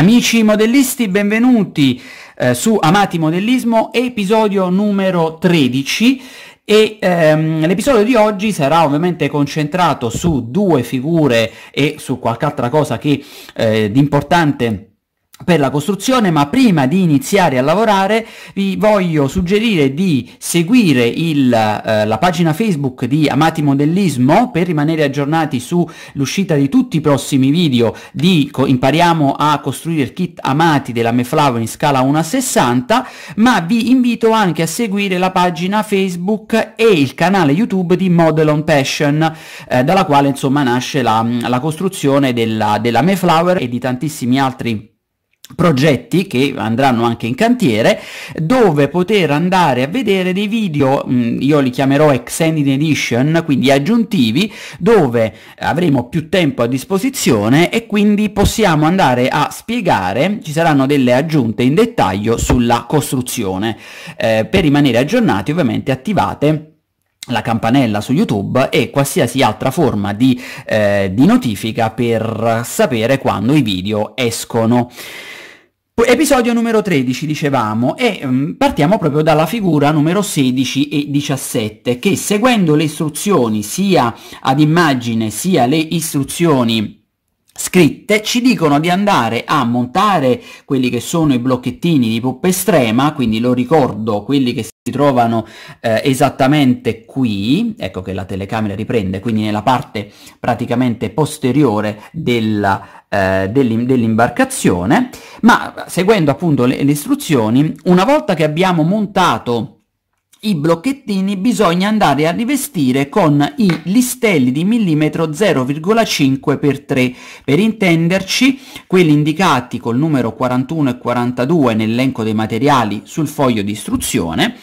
Amici modellisti, benvenuti eh, su Amati Modellismo, episodio numero 13 e ehm, l'episodio di oggi sarà ovviamente concentrato su due figure e su qualche altra cosa che eh, di importante per la costruzione, ma prima di iniziare a lavorare vi voglio suggerire di seguire il, eh, la pagina Facebook di Amati Modellismo per rimanere aggiornati sull'uscita di tutti i prossimi video di Impariamo a costruire il kit Amati della Meflavo in scala 1 a 60, ma vi invito anche a seguire la pagina Facebook e il canale YouTube di Model on Passion, eh, dalla quale insomma nasce la, la costruzione della, della Mayflower e di tantissimi altri progetti che andranno anche in cantiere dove poter andare a vedere dei video mm, io li chiamerò extended edition quindi aggiuntivi dove avremo più tempo a disposizione e quindi possiamo andare a spiegare ci saranno delle aggiunte in dettaglio sulla costruzione eh, per rimanere aggiornati ovviamente attivate la campanella su YouTube e qualsiasi altra forma di, eh, di notifica per sapere quando i video escono. Episodio numero 13, dicevamo, e um, partiamo proprio dalla figura numero 16 e 17, che seguendo le istruzioni sia ad immagine sia le istruzioni scritte ci dicono di andare a montare quelli che sono i blocchettini di poppa estrema, quindi lo ricordo, quelli che si trovano eh, esattamente qui, ecco che la telecamera riprende, quindi nella parte praticamente posteriore della, eh, dell'imbarcazione, ma seguendo appunto le, le istruzioni, una volta che abbiamo montato i blocchettini bisogna andare a rivestire con i listelli di millimetro 0,5 x 3 per intenderci quelli indicati col numero 41 e 42 nell'elenco dei materiali sul foglio di istruzione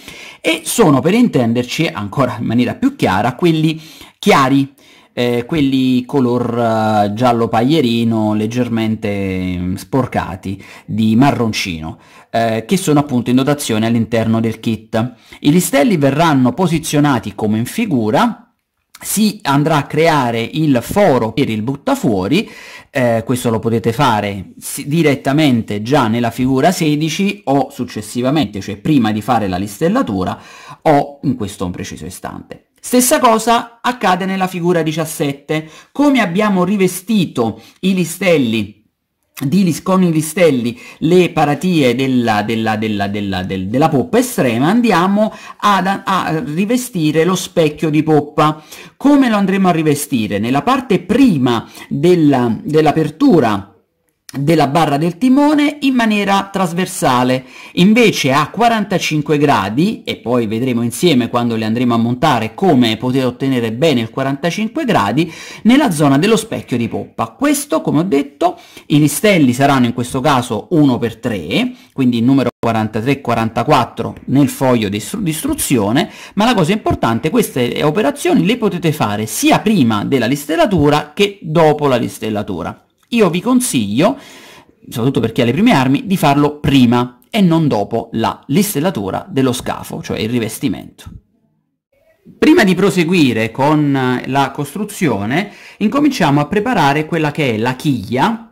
e sono per intenderci ancora in maniera più chiara quelli chiari eh, quelli color eh, giallo paglierino leggermente mm, sporcati di marroncino eh, che sono appunto in dotazione all'interno del kit. I listelli verranno posizionati come in figura si andrà a creare il foro per il buttafuori, eh, questo lo potete fare direttamente già nella figura 16 o successivamente, cioè prima di fare la listellatura o in questo preciso istante. Stessa cosa accade nella figura 17. Come abbiamo rivestito i listelli di, con i listelli le paratie della, della, della, della poppa estrema andiamo ad, a rivestire lo specchio di poppa come lo andremo a rivestire nella parte prima dell'apertura della barra del timone in maniera trasversale invece a 45 gradi e poi vedremo insieme quando le andremo a montare come poter ottenere bene il 45 gradi nella zona dello specchio di poppa questo come ho detto i listelli saranno in questo caso 1 x 3 quindi il numero 43 44 nel foglio di, istru di istruzione ma la cosa importante queste operazioni le potete fare sia prima della listellatura che dopo la listellatura io vi consiglio, soprattutto per chi ha le prime armi, di farlo prima e non dopo la listellatura dello scafo, cioè il rivestimento. Prima di proseguire con eh, la costruzione, incominciamo a preparare quella che è la chiglia,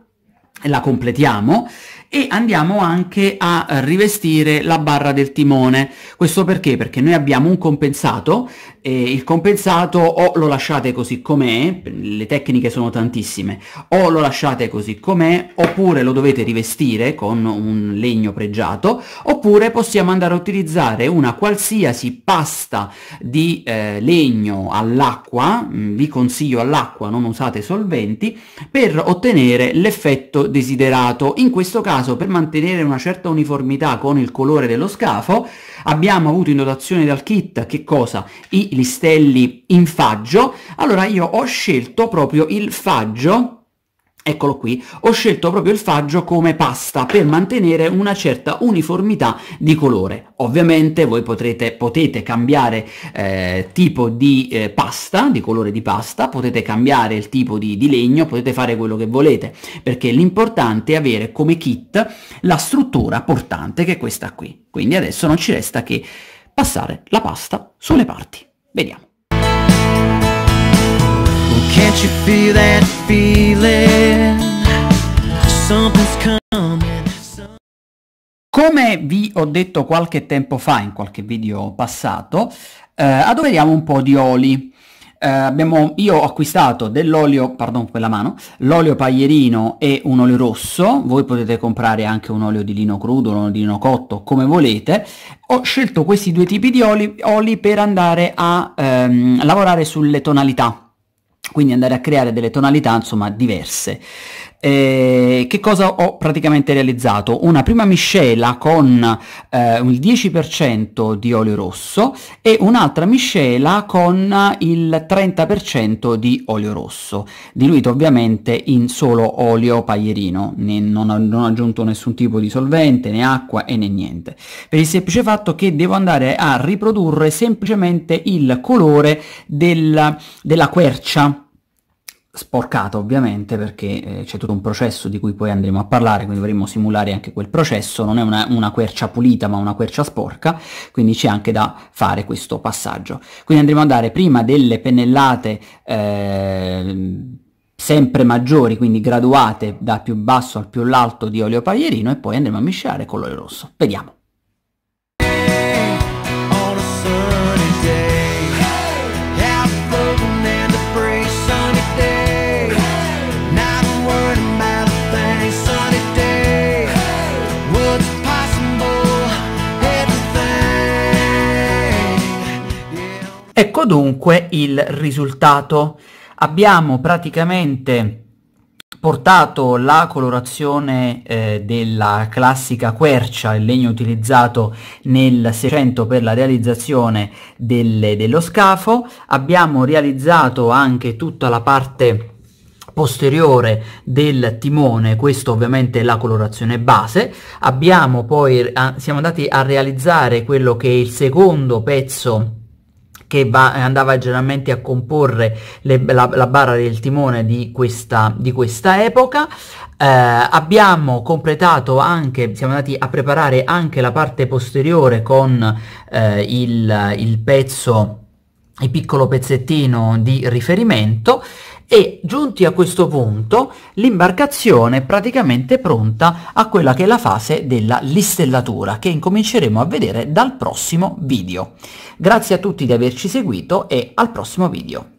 la completiamo e andiamo anche a rivestire la barra del timone. Questo perché? Perché noi abbiamo un compensato, eh, il compensato o lo lasciate così com'è, le tecniche sono tantissime, o lo lasciate così com'è, oppure lo dovete rivestire con un legno pregiato, oppure possiamo andare a utilizzare una qualsiasi pasta di eh, legno all'acqua, mm, vi consiglio all'acqua, non usate solventi, per ottenere l'effetto desiderato. In questo caso caso per mantenere una certa uniformità con il colore dello scafo abbiamo avuto in dotazione dal kit che cosa? I listelli in faggio, allora io ho scelto proprio il faggio Eccolo qui, ho scelto proprio il faggio come pasta per mantenere una certa uniformità di colore. Ovviamente voi potrete, potete cambiare eh, tipo di eh, pasta, di colore di pasta, potete cambiare il tipo di, di legno, potete fare quello che volete, perché l'importante è avere come kit la struttura portante che è questa qui. Quindi adesso non ci resta che passare la pasta sulle parti. Vediamo. Can't you feel that feeling? Something's coming. Come vi ho detto qualche tempo fa in qualche video passato, eh, adoperiamo un po' di oli. Eh, abbiamo, io ho acquistato dell'olio, pardon, quella mano, l'olio paglierino e un olio rosso, voi potete comprare anche un olio di lino crudo, un olio di lino cotto, come volete. Ho scelto questi due tipi di oli, oli per andare a ehm, lavorare sulle tonalità quindi andare a creare delle tonalità insomma diverse. Eh, che cosa ho praticamente realizzato? Una prima miscela con eh, il 10% di olio rosso e un'altra miscela con il 30% di olio rosso, diluito ovviamente in solo olio paglierino, né, non, ho, non ho aggiunto nessun tipo di solvente, né acqua e né niente, per il semplice fatto che devo andare a riprodurre semplicemente il colore del, della quercia sporcata ovviamente perché eh, c'è tutto un processo di cui poi andremo a parlare, quindi dovremmo simulare anche quel processo, non è una, una, quercia pulita ma una quercia sporca, quindi c'è anche da fare questo passaggio. Quindi andremo a dare prima delle pennellate eh, sempre maggiori, quindi graduate dal più basso al più alto di olio paglierino e poi andremo a miscelare con l'olio rosso. Vediamo. Ecco dunque il risultato. Abbiamo praticamente portato la colorazione eh, della classica quercia, il legno utilizzato nel 600 per la realizzazione delle, dello scafo, abbiamo realizzato anche tutta la parte posteriore del timone, questo ovviamente è la colorazione base, abbiamo poi, a, eh, siamo andati a realizzare quello che è il secondo pezzo che va, andava generalmente a comporre le, la, la, barra del timone di questa, di questa epoca. Eh, abbiamo completato anche, siamo andati a preparare anche la parte posteriore con eh, il, il pezzo, il piccolo pezzettino di riferimento e giunti a questo punto l'imbarcazione è praticamente pronta a quella che è la fase della listellatura che incominceremo a vedere dal prossimo video. Grazie a tutti di averci seguito e al prossimo video.